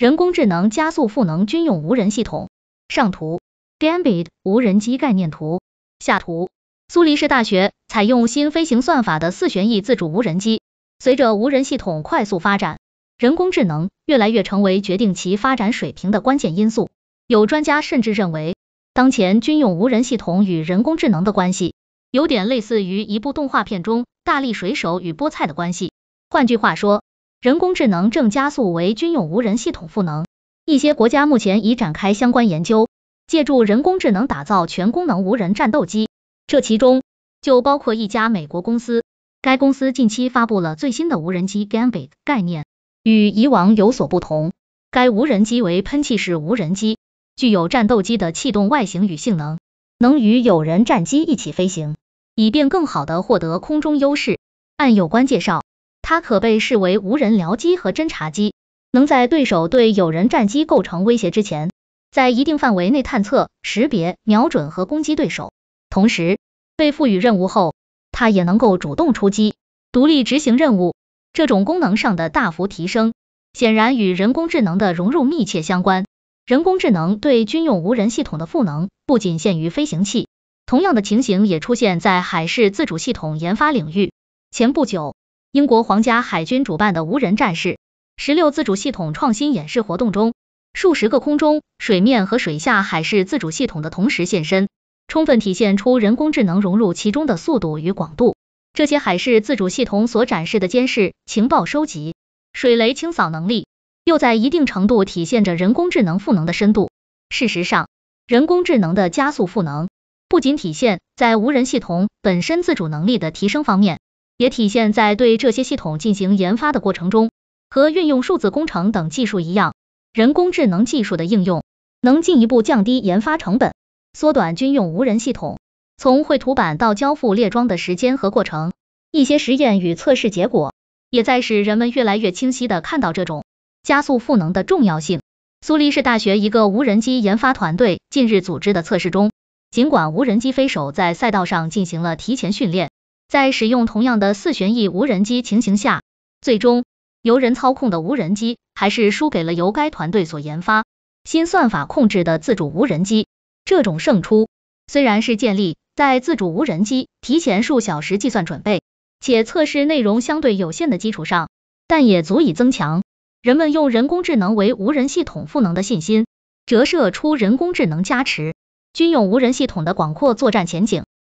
人工智能加速赋能军用无人系统。上图，Gambit 无人机概念图。下图，苏黎世大学采用新飞行算法的四旋翼自主无人机。随着无人系统快速发展，人工智能越来越成为决定其发展水平的关键因素。有专家甚至认为，当前军用无人系统与人工智能的关系，有点类似于一部动画片中大力水手与菠菜的关系。换句话说，人工智能正加速为军用无人系统赋能，一些国家目前已展开相关研究，借助人工智能打造全功能无人战斗机。这其中就包括一家美国公司，该公司近期发布了最新的无人机 Gambit 概念。与以往有所不同，该无人机为喷气式无人机，具有战斗机的气动外形与性能，能与有人战机一起飞行，以便更好地获得空中优势。按有关介绍。它可被视为无人僚机和侦察机，能在对手对友人战机构成威胁之前，在一定范围内探测、识别、瞄准和攻击对手。同时，被赋予任务后，它也能够主动出击，独立执行任务。这种功能上的大幅提升，显然与人工智能的融入密切相关。人工智能对军用无人系统的赋能，不仅限于飞行器，同样的情形也出现在海事自主系统研发领域。前不久。英国皇家海军主办的无人战士十六自主系统创新演示活动中，数十个空中、水面和水下海事自主系统的同时现身，充分体现出人工智能融入其中的速度与广度。这些海事自主系统所展示的监视、情报收集、水雷清扫能力，又在一定程度体现着人工智能赋能的深度。事实上，人工智能的加速赋能，不仅体现在无人系统本身自主能力的提升方面。也体现在对这些系统进行研发的过程中，和运用数字工程等技术一样，人工智能技术的应用能进一步降低研发成本，缩短军用无人系统从绘图板到交付列装的时间和过程。一些实验与测试结果也在使人们越来越清晰地看到这种加速赋能的重要性。苏黎世大学一个无人机研发团队近日组织的测试中，尽管无人机飞手在赛道上进行了提前训练。在使用同样的四旋翼无人机情形下，最终由人操控的无人机还是输给了由该团队所研发新算法控制的自主无人机。这种胜出虽然是建立在自主无人机提前数小时计算准备，且测试内容相对有限的基础上，但也足以增强人们用人工智能为无人系统赋能的信心，折射出人工智能加持军用无人系统的广阔作战前景。